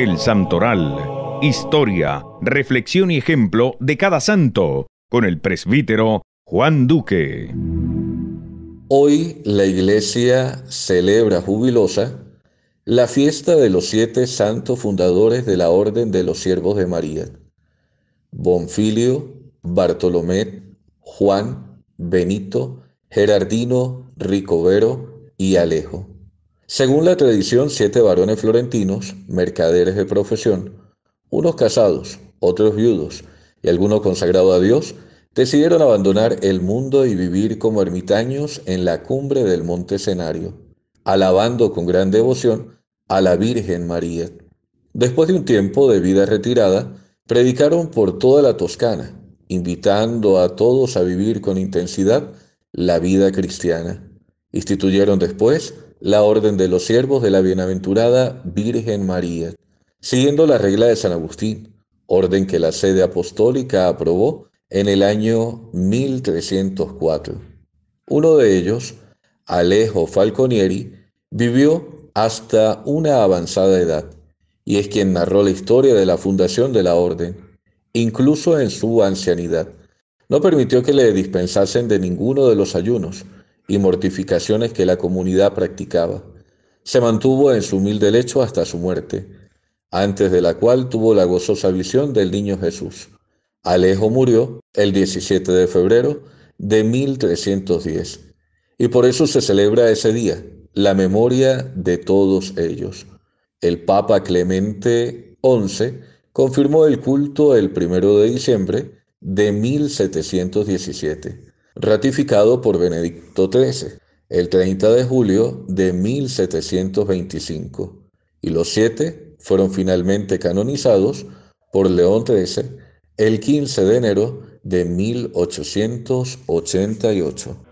El Santoral. Historia, reflexión y ejemplo de cada santo, con el presbítero Juan Duque. Hoy la iglesia celebra jubilosa la fiesta de los siete santos fundadores de la Orden de los Siervos de María. Bonfilio, Bartolomé, Juan, Benito, Gerardino, Ricovero y Alejo. Según la tradición, siete varones florentinos, mercaderes de profesión, unos casados, otros viudos y algunos consagrados a Dios, decidieron abandonar el mundo y vivir como ermitaños en la cumbre del monte Cenario, alabando con gran devoción a la Virgen María. Después de un tiempo de vida retirada, predicaron por toda la Toscana, invitando a todos a vivir con intensidad la vida cristiana. Instituyeron después la orden de los siervos de la bienaventurada Virgen María, siguiendo la regla de San Agustín, orden que la sede apostólica aprobó en el año 1304. Uno de ellos, Alejo Falconieri, vivió hasta una avanzada edad y es quien narró la historia de la fundación de la orden, incluso en su ancianidad. No permitió que le dispensasen de ninguno de los ayunos, y mortificaciones que la comunidad practicaba. Se mantuvo en su humilde lecho hasta su muerte, antes de la cual tuvo la gozosa visión del niño Jesús. Alejo murió el 17 de febrero de 1310 y por eso se celebra ese día, la memoria de todos ellos. El Papa Clemente XI confirmó el culto el 1 de diciembre de 1717 ratificado por Benedicto XIII el 30 de julio de 1725, y los siete fueron finalmente canonizados por León XIII el 15 de enero de 1888.